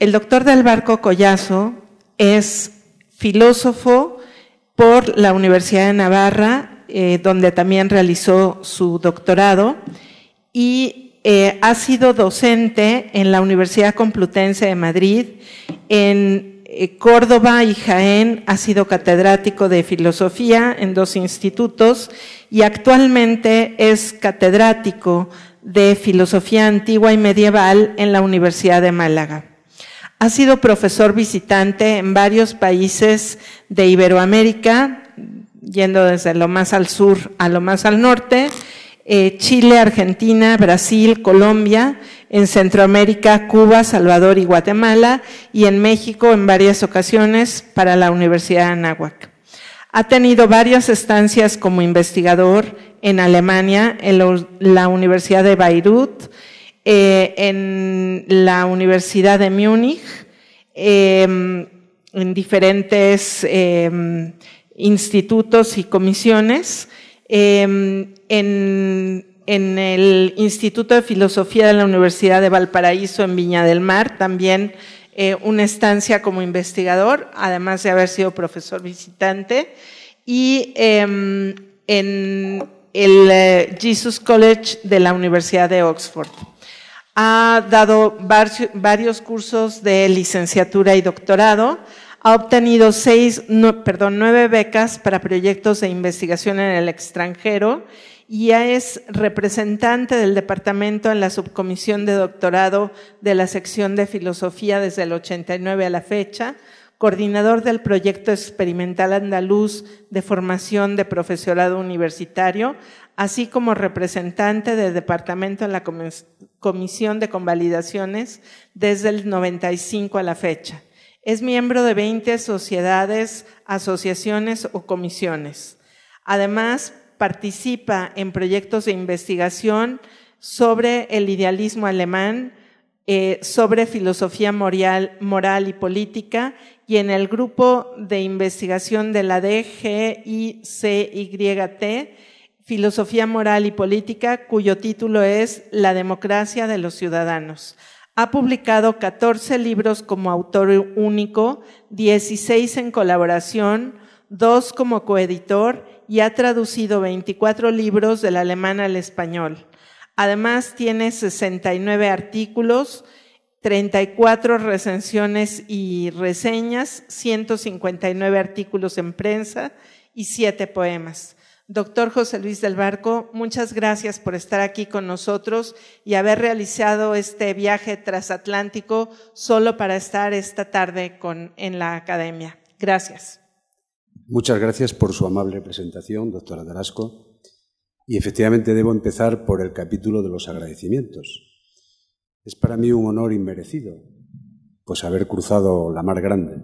El doctor del Barco Collazo es filósofo por la Universidad de Navarra, eh, donde también realizó su doctorado, y eh, ha sido docente en la Universidad Complutense de Madrid, en eh, Córdoba y Jaén, ha sido catedrático de filosofía en dos institutos y actualmente es catedrático de filosofía antigua y medieval en la Universidad de Málaga. Ha sido profesor visitante en varios países de Iberoamérica, yendo desde lo más al sur a lo más al norte, eh, Chile, Argentina, Brasil, Colombia, en Centroamérica, Cuba, Salvador y Guatemala, y en México en varias ocasiones para la Universidad de Anáhuac. Ha tenido varias estancias como investigador en Alemania, en la Universidad de Beirut, eh, en la Universidad de Múnich, em, en diferentes em, institutos y comisiones, em, en, el Instituto de Filosofía de la Universidad de Valparaíso en Viña del Mar, también eh, una estancia como investigador, además de haber sido profesor visitante, y en el eh, Jesus College de la Universidad de Oxford ha dado varios cursos de licenciatura y doctorado, ha obtenido seis, perdón, nueve becas para proyectos de investigación en el extranjero y es representante del departamento en la subcomisión de doctorado de la sección de filosofía desde el 89 a la fecha, coordinador del proyecto experimental andaluz de formación de profesorado universitario, así como representante del departamento en la Comisión de Convalidaciones desde el 95 a la fecha. Es miembro de 20 sociedades, asociaciones o comisiones. Además, participa en proyectos de investigación sobre el idealismo alemán, eh, sobre filosofía moral, moral y política y en el grupo de investigación de la DGICYT Filosofía Moral y Política, cuyo título es La democracia de los ciudadanos. Ha publicado 14 libros como autor único, 16 en colaboración, 2 como coeditor y ha traducido 24 libros del alemán al español. Además, tiene 69 artículos, 34 recensiones y reseñas, 159 artículos en prensa y 7 poemas. Doctor José Luis del Barco, muchas gracias por estar aquí con nosotros y haber realizado este viaje transatlántico solo para estar esta tarde en la academia. Gracias. Muchas gracias por su amable presentación, doctora Tarasco. Y efectivamente debo empezar por el capítulo de los agradecimientos. Es para mí un honor inmerecido, pues haber cruzado la mar grande,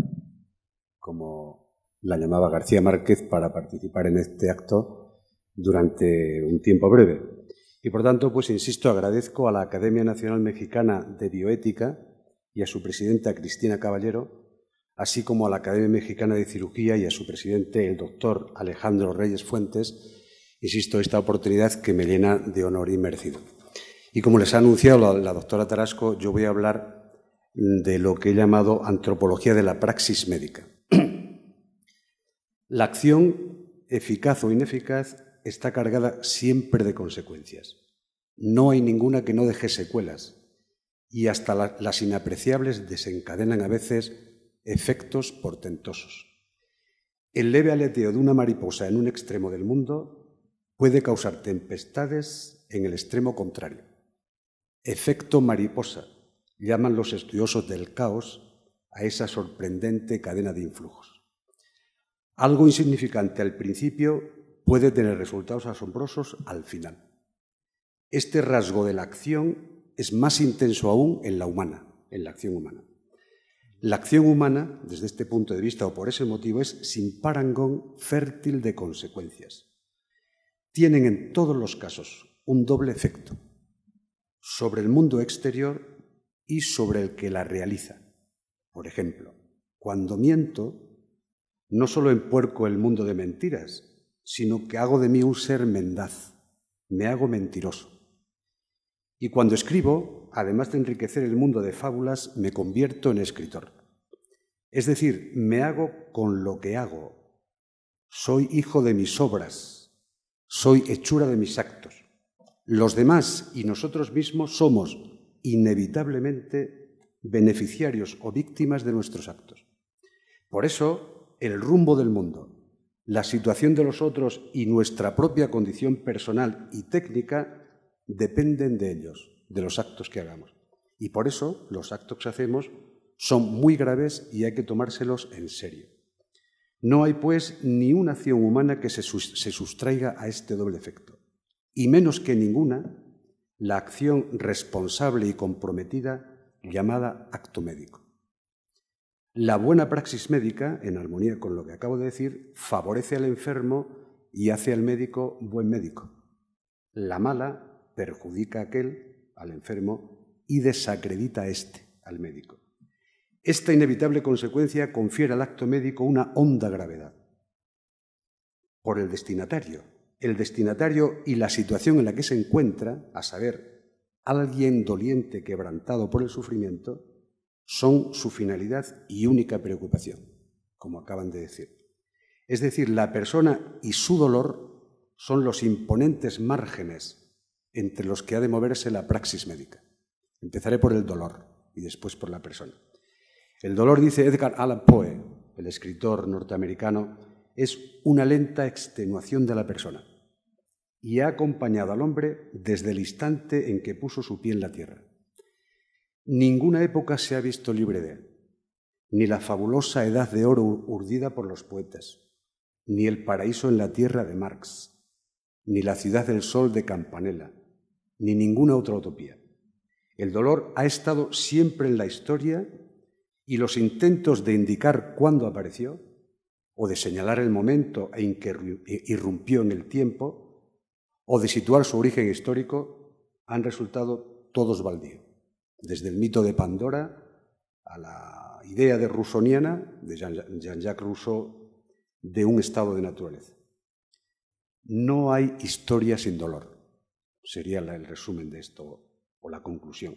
como la llamaba García Márquez para participar en este acto durante un tiempo breve. Y por tanto, pues insisto, agradezco a la Academia Nacional Mexicana de Bioética y a su presidenta Cristina Caballero, así como a la Academia Mexicana de Cirugía y a su presidente, el doctor Alejandro Reyes Fuentes, insisto, esta oportunidad que me llena de honor y merecido. Y como les ha anunciado la, la doctora Tarasco, yo voy a hablar de lo que he llamado antropología de la praxis médica. La acción, eficaz o ineficaz, está cargada siempre de consecuencias. No hay ninguna que no deje secuelas y hasta las inapreciables desencadenan a veces efectos portentosos. El leve aleteo de una mariposa en un extremo del mundo puede causar tempestades en el extremo contrario. Efecto mariposa llaman los estudiosos del caos a esa sorprendente cadena de influjos. Algo insignificante al principio puede tener resultados asombrosos al final. Este rasgo de la acción es más intenso aún en la humana, en la acción humana. La acción humana, desde este punto de vista o por ese motivo, es sin parangón fértil de consecuencias. Tienen en todos los casos un doble efecto sobre el mundo exterior y sobre el que la realiza. Por ejemplo, cuando miento, no solo empuerco el mundo de mentiras, sino que hago de mí un ser mendaz, me hago mentiroso. Y cuando escribo, además de enriquecer el mundo de fábulas, me convierto en escritor. Es decir, me hago con lo que hago. Soy hijo de mis obras, soy hechura de mis actos. Los demás y nosotros mismos somos inevitablemente beneficiarios o víctimas de nuestros actos. Por eso, el rumbo del mundo, la situación de los otros y nuestra propia condición personal y técnica dependen de ellos, de los actos que hagamos. Y por eso los actos que hacemos son muy graves y hay que tomárselos en serio. No hay, pues, ni una acción humana que se, sustraiga a este doble efecto, y menos que ninguna la acción responsable y comprometida llamada acto médico. La buena praxis médica, en armonía con lo que acabo de decir, favorece al enfermo y hace al médico buen médico. La mala perjudica a aquel, al enfermo, y desacredita a este, al médico. Esta inevitable consecuencia confiere al acto médico una honda gravedad. Por el destinatario, el destinatario y la situación en la que se encuentra, a saber, alguien doliente quebrantado por el sufrimiento, son su finalidad y única preocupación, como acaban de decir. Es decir, la persona y su dolor son los imponentes márgenes entre los que ha de moverse la praxis médica. Empezaré por el dolor y después por la persona. El dolor, dice Edgar Allan Poe, el escritor norteamericano, es una lenta extenuación de la persona y ha acompañado al hombre desde el instante en que puso su pie en la tierra. Ninguna época se ha visto libre de él, ni la fabulosa edad de oro urdida por los poetas, ni el paraíso en la tierra de Marx, ni la ciudad del sol de Campanella, ni ninguna otra utopía. El dolor ha estado siempre en la historia y los intentos de indicar cuándo apareció o de señalar el momento en que irrumpió en el tiempo, o de situar su origen histórico, han resultado todos baldíos desde el mito de Pandora a la idea de russoniana, de Jean-Jacques Rousseau, de un estado de naturaleza. No hay historia sin dolor, sería el resumen de esto o la conclusión.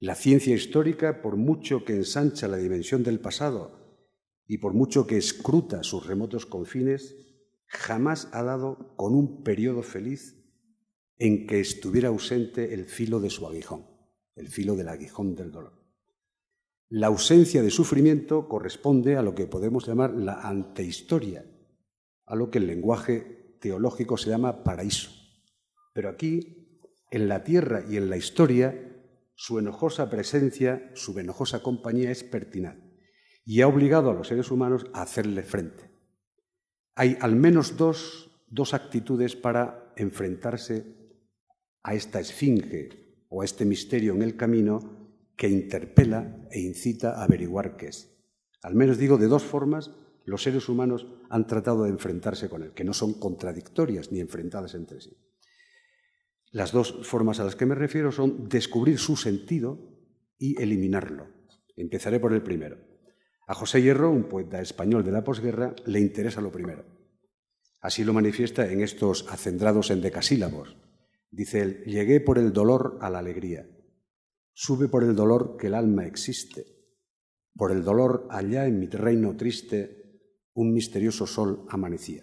La ciencia histórica, por mucho que ensancha la dimensión del pasado y por mucho que escruta sus remotos confines, jamás ha dado con un periodo feliz en que estuviera ausente el filo de su aguijón el filo del aguijón del dolor. La ausencia de sufrimiento corresponde a lo que podemos llamar la antehistoria, a lo que el lenguaje teológico se llama paraíso. Pero aquí, en la tierra y en la historia, su enojosa presencia, su enojosa compañía es pertinaz y ha obligado a los seres humanos a hacerle frente. Hay al menos dos, dos actitudes para enfrentarse a esta esfinge o a este misterio en el camino que interpela e incita a averiguar qué es. Al menos digo, de dos formas los seres humanos han tratado de enfrentarse con él, que no son contradictorias ni enfrentadas entre sí. Las dos formas a las que me refiero son descubrir su sentido y eliminarlo. Empezaré por el primero. A José Hierro, un poeta español de la posguerra, le interesa lo primero. Así lo manifiesta en estos acendrados decasílabos. Dice él, llegué por el dolor a la alegría. Sube por el dolor que el alma existe. Por el dolor allá en mi reino triste, un misterioso sol amanecía.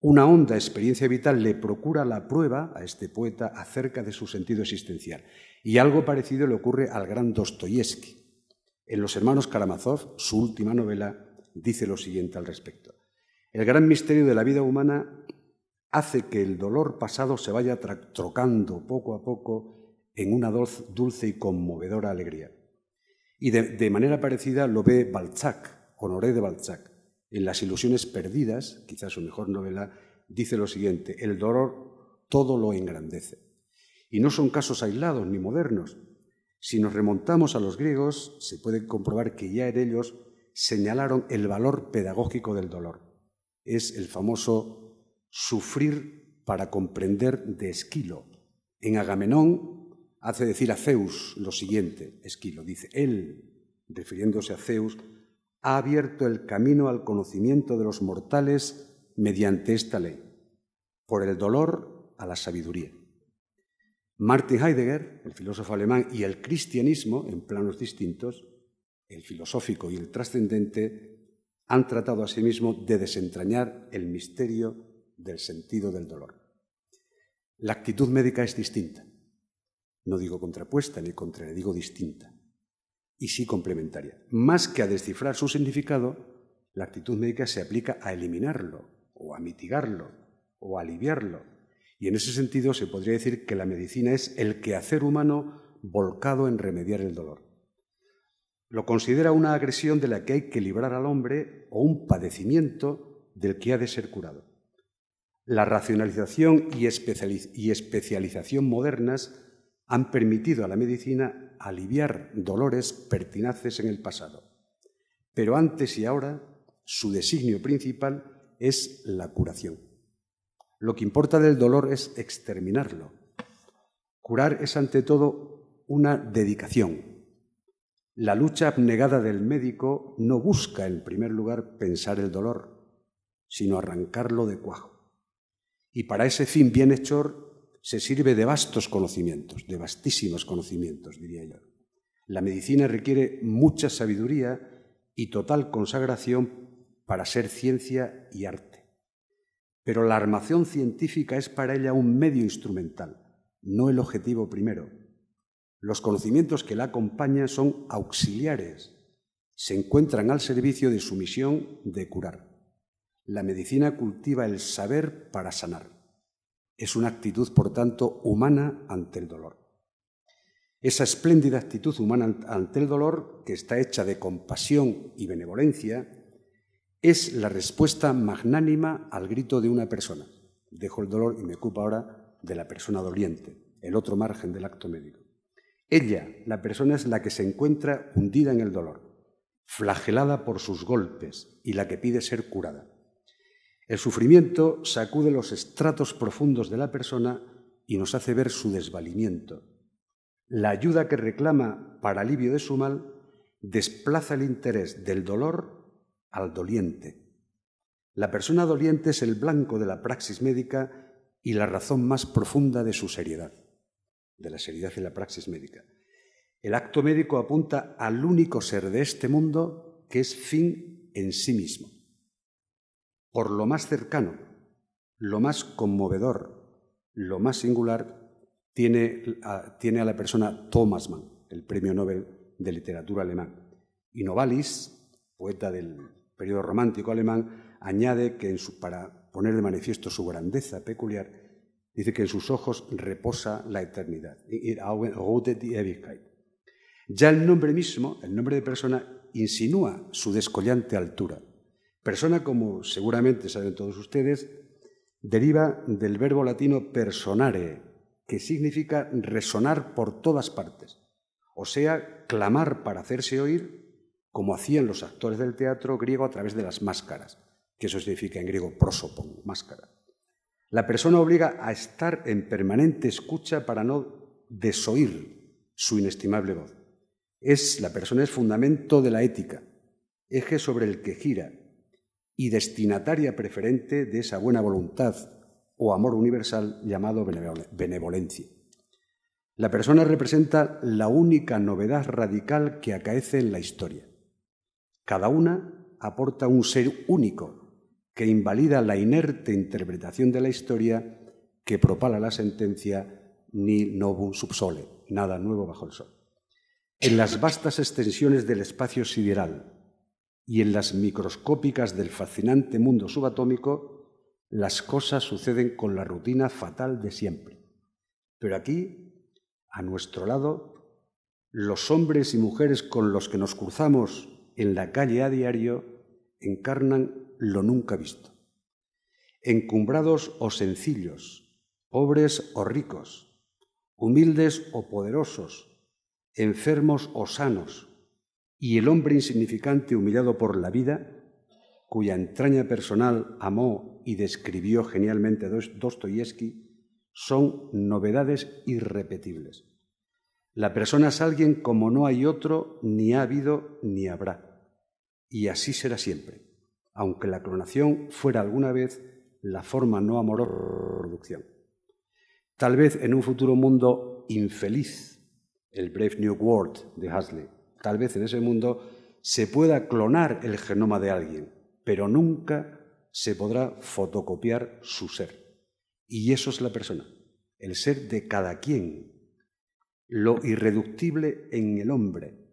Una honda experiencia vital le procura la prueba a este poeta acerca de su sentido existencial. Y algo parecido le ocurre al gran Dostoyevsky. En Los Hermanos Karamazov, su última novela, dice lo siguiente al respecto. El gran misterio de la vida humana hace que el dolor pasado se vaya trocando poco a poco en una dulce y conmovedora alegría. Y de, manera parecida lo ve Balzac, Honoré de Balzac. En Las ilusiones perdidas, quizás su mejor novela, dice lo siguiente, el dolor todo lo engrandece. Y no son casos aislados ni modernos. Si nos remontamos a los griegos, se puede comprobar que ya en ellos señalaron el valor pedagógico del dolor. Es el famoso sufrir para comprender de Esquilo. En Agamenón hace decir a Zeus lo siguiente, Esquilo, dice, él, refiriéndose a Zeus, ha abierto el camino al conocimiento de los mortales mediante esta ley, por el dolor a la sabiduría. Martin Heidegger, el filósofo alemán, y el cristianismo, en planos distintos, el filosófico y el trascendente, han tratado asimismo de desentrañar el misterio del sentido del dolor. La actitud médica es distinta. No digo contrapuesta ni contra, digo distinta. Y sí complementaria. Más que a descifrar su significado, la actitud médica se aplica a eliminarlo, o a mitigarlo, o a aliviarlo. Y en ese sentido se podría decir que la medicina es el quehacer humano volcado en remediar el dolor. Lo considera una agresión de la que hay que librar al hombre o un padecimiento del que ha de ser curado. La racionalización y, especialización modernas han permitido a la medicina aliviar dolores pertinaces en el pasado. Pero antes y ahora, su designio principal es la curación. Lo que importa del dolor es exterminarlo. Curar es ante todo una dedicación. La lucha abnegada del médico no busca en primer lugar pensar el dolor, sino arrancarlo de cuajo. Y para ese fin bienhechor se sirve de vastos conocimientos, de vastísimos conocimientos, diría yo. La medicina requiere mucha sabiduría y total consagración para ser ciencia y arte. Pero la armación científica es para ella un medio instrumental, no el objetivo primero. Los conocimientos que la acompañan son auxiliares, se encuentran al servicio de su misión de curar. La medicina cultiva el saber para sanar. Es una actitud, por tanto, humana ante el dolor. Esa espléndida actitud humana ante el dolor, que está hecha de compasión y benevolencia, es la respuesta magnánima al grito de una persona. Dejo el dolor y me ocupo ahora de la persona doliente, el otro margen del acto médico. Ella, la persona, es la que se encuentra hundida en el dolor, flagelada por sus golpes y la que pide ser curada. El sufrimiento sacude los estratos profundos de la persona y nos hace ver su desvalimiento. La ayuda que reclama para alivio de su mal desplaza el interés del dolor al doliente. La persona doliente es el blanco de la praxis médica y la razón más profunda de su seriedad, de la seriedad de la praxis médica. El acto médico apunta al único ser de este mundo que es fin en sí mismo por lo más cercano, lo más conmovedor, lo más singular, tiene a, la persona Thomas Mann, el premio Nobel de literatura alemán. Y Novalis, poeta del periodo romántico alemán, añade que en su, para poner de manifiesto su grandeza peculiar, dice que en sus ojos reposa la eternidad. Ya el nombre mismo, el nombre de persona, insinúa su descollante altura Persona, como seguramente saben todos ustedes, deriva del verbo latino personare, que significa resonar por todas partes, o sea, clamar para hacerse oír, como hacían los actores del teatro griego a través de las máscaras, que eso significa en griego prosopon, máscara. La persona obliga a estar en permanente escucha para no desoír su inestimable voz. Es, la persona es fundamento de la ética, eje sobre el que gira y destinataria preferente de esa buena voluntad o amor universal llamado benevolencia. La persona representa la única novedad radical que acaece en la historia. Cada una aporta un ser único que invalida la inerte interpretación de la historia que propala la sentencia ni novum subsole, nada nuevo bajo el sol. En las vastas extensiones del espacio sideral, y en las microscópicas del fascinante mundo subatómico, las cosas suceden con la rutina fatal de siempre. Pero aquí, a nuestro lado, los hombres y mujeres con los que nos cruzamos en la calle a diario encarnan lo nunca visto. Encumbrados o sencillos, pobres o ricos, humildes o poderosos, enfermos o sanos, y el hombre insignificante humillado por la vida, cuya entraña personal amó y describió genialmente Dostoyevsky, son novedades irrepetibles. La persona es alguien como no hay otro, ni ha habido, ni habrá. Y así será siempre, aunque la clonación fuera alguna vez la forma no amorosa de producción. Tal vez en un futuro mundo infeliz, el Brave New World de Hasley, tal vez en ese mundo, se pueda clonar el genoma de alguien, pero nunca se podrá fotocopiar su ser. Y eso es la persona, el ser de cada quien, lo irreductible en el hombre,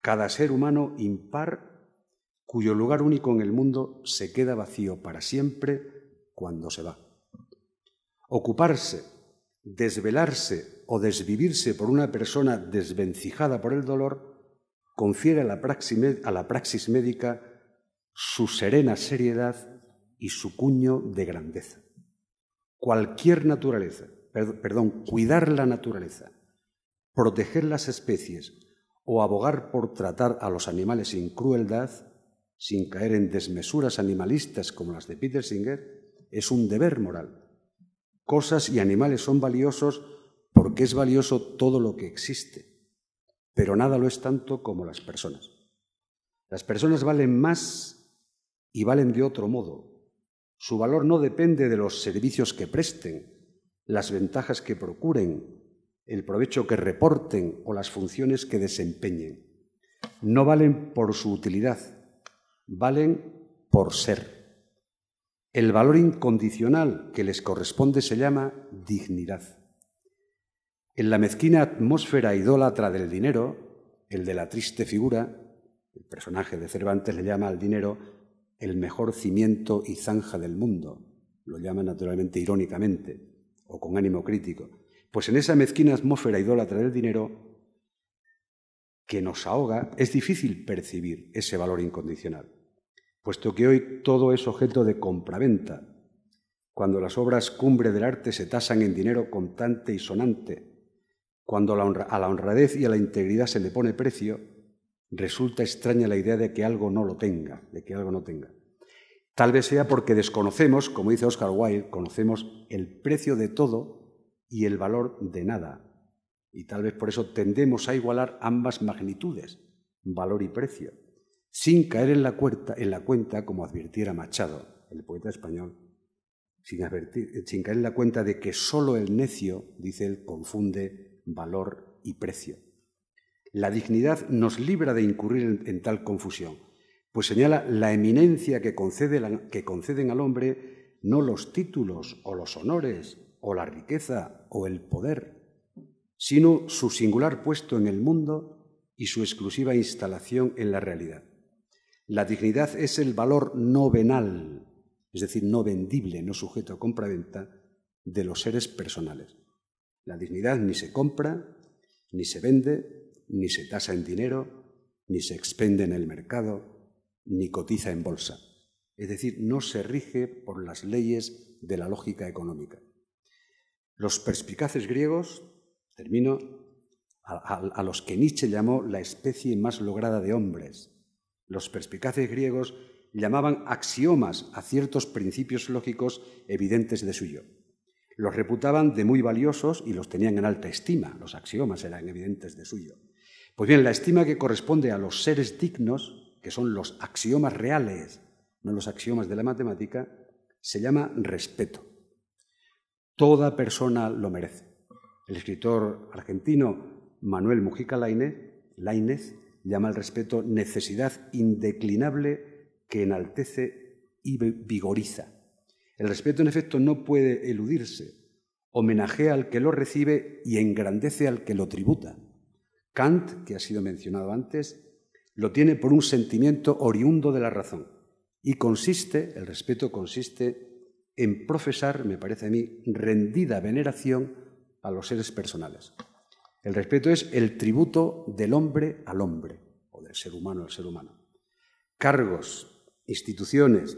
cada ser humano impar cuyo lugar único en el mundo se queda vacío para siempre cuando se va. Ocuparse, desvelarse o desvivirse por una persona desvencijada por el dolor confiere a la praxis, médica su serena seriedad y su cuño de grandeza. Cualquier naturaleza, perdón, cuidar la naturaleza, proteger las especies o abogar por tratar a los animales sin crueldad, sin caer en desmesuras animalistas como las de Peter Singer, es un deber moral. Cosas y animales son valiosos porque es valioso todo lo que existe pero nada lo es tanto como las personas. Las personas valen más y valen de otro modo. Su valor no depende de los servicios que presten, las ventajas que procuren, el provecho que reporten o las funciones que desempeñen. No valen por su utilidad, valen por ser. El valor incondicional que les corresponde se llama dignidad. En la mezquina atmósfera idólatra del dinero, el de la triste figura, el personaje de Cervantes le llama al dinero el mejor cimiento y zanja del mundo, lo llama naturalmente irónicamente o con ánimo crítico, pues en esa mezquina atmósfera idólatra del dinero que nos ahoga es difícil percibir ese valor incondicional, puesto que hoy todo es objeto de compraventa, cuando las obras cumbre del arte se tasan en dinero contante y sonante, cuando a la, honradez y a la integridad se le pone precio, resulta extraña la idea de que algo no lo tenga, de que algo no tenga. Tal vez sea porque desconocemos, como dice Oscar Wilde, conocemos el precio de todo y el valor de nada. Y tal vez por eso tendemos a igualar ambas magnitudes, valor y precio, sin caer en la, en la cuenta, como advirtiera Machado, el poeta español, sin, sin caer en la cuenta de que solo el necio, dice él, confunde valor y precio. La dignidad nos libra de incurrir en, tal confusión, pues señala la eminencia que, concede que conceden al hombre no los títulos o los honores o la riqueza o el poder, sino su singular puesto en el mundo y su exclusiva instalación en la realidad. La dignidad es el valor no venal, es decir, no vendible, no sujeto a compraventa, de los seres personales. La dignidad ni se compra, ni se vende, ni se tasa en dinero, ni se expende en el mercado, ni cotiza en bolsa. Es decir, no se rige por las leyes de la lógica económica. Los perspicaces griegos, termino, a, los que Nietzsche llamó la especie más lograda de hombres, los perspicaces griegos llamaban axiomas a ciertos principios lógicos evidentes de suyo. Los reputaban de muy valiosos y los tenían en alta estima. Los axiomas eran evidentes de suyo. Pues bien, la estima que corresponde a los seres dignos, que son los axiomas reales, no los axiomas de la matemática, se llama respeto. Toda persona lo merece. El escritor argentino Manuel Mujica Lainez, llama al respeto necesidad indeclinable que enaltece y vigoriza. El respeto, en efecto, no puede eludirse. Homenajea al que lo recibe y engrandece al que lo tributa. Kant, que ha sido mencionado antes, lo tiene por un sentimiento oriundo de la razón. Y consiste, el respeto consiste en profesar, me parece a mí, rendida veneración a los seres personales. El respeto es el tributo del hombre al hombre, o del ser humano al ser humano. Cargos, instituciones,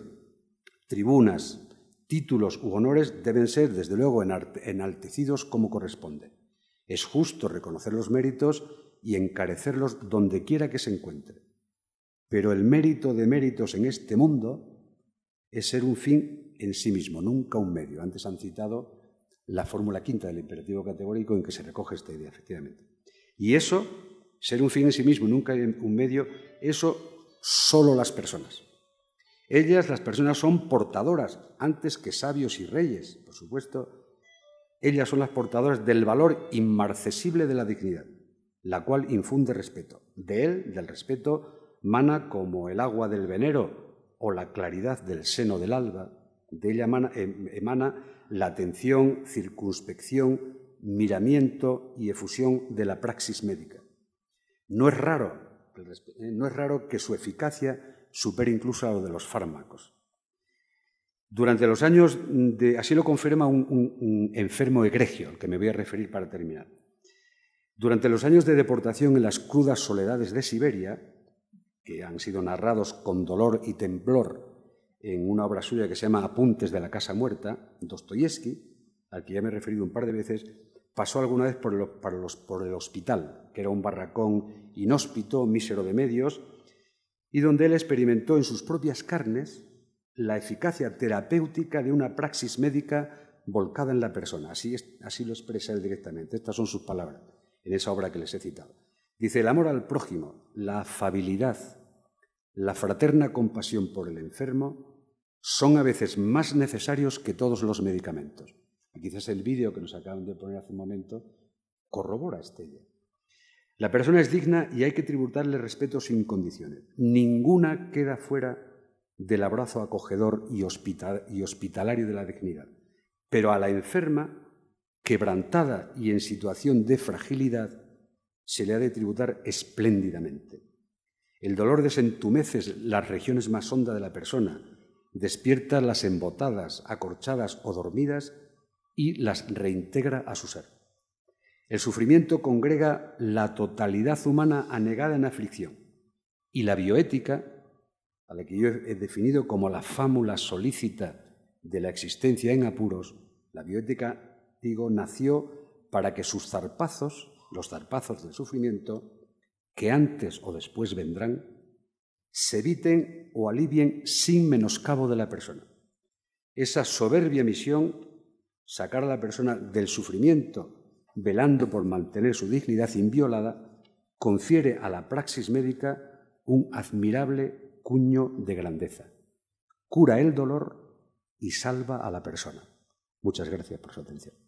tribunas, Títulos u honores deben ser, desde luego, enaltecidos como corresponde. Es justo reconocer los méritos y encarecerlos donde quiera que se encuentre. Pero el mérito de méritos en este mundo es ser un fin en sí mismo, nunca un medio. Antes han citado la fórmula quinta del imperativo categórico en que se recoge esta idea, efectivamente. Y eso, ser un fin en sí mismo, nunca un medio, eso solo las personas. Ellas, las personas, son portadoras, antes que sabios y reyes, por supuesto. Ellas son las portadoras del valor inmarcesible de la dignidad, la cual infunde respeto. De él, del respeto, mana como el agua del venero o la claridad del seno del alba. De ella em, emana, la atención, circunspección, miramiento y efusión de la praxis médica. No es eh, no es raro que su eficacia supera incluso a lo de los fármacos. Durante los años, así lo confirma un, enfermo egregio, al que me voy a referir para terminar. Durante los años de deportación en las crudas soledades de Siberia, que han sido narrados con dolor y temblor en una obra suya que se llama Apuntes de la Casa Muerta, Dostoyevsky, al que ya me he referido un par de veces, pasó alguna vez por el hospital, que era un barracón inhóspito, mísero de medios, y donde él experimentó en sus propias carnes la eficacia terapéutica de una praxis médica volcada en la persona. Así, lo expresa él directamente. Estas son sus palabras en esa obra que les he citado. Dice, el amor al prójimo, la afabilidad, la fraterna compasión por el enfermo son a veces más necesarios que todos los medicamentos. Y quizás el vídeo que nos acaban de poner hace un momento corrobora este la persona es digna y hay que tributarle respeto sin condiciones. Ninguna queda fuera del abrazo acogedor y, hospitalario de la dignidad. Pero a la enferma, quebrantada y en situación de fragilidad, se le ha de tributar espléndidamente. El dolor desentumece las regiones más hondas de la persona, despierta las embotadas, acorchadas o dormidas y las reintegra a su ser. El sufrimiento congrega la totalidad humana anegada en aflicción y la bioética, a la que yo he definido como la fámula solícita de la existencia en apuros, la bioética, digo, nació para que sus zarpazos, los zarpazos del sufrimiento, que antes o después vendrán, se eviten o alivien sin menoscabo de la persona. Esa soberbia misión, sacar a la persona del sufrimiento velando por mantener su dignidad inviolada, confiere a la praxis médica un admirable cuño de grandeza. Cura el dolor y salva a la persona. Muchas gracias por su atención.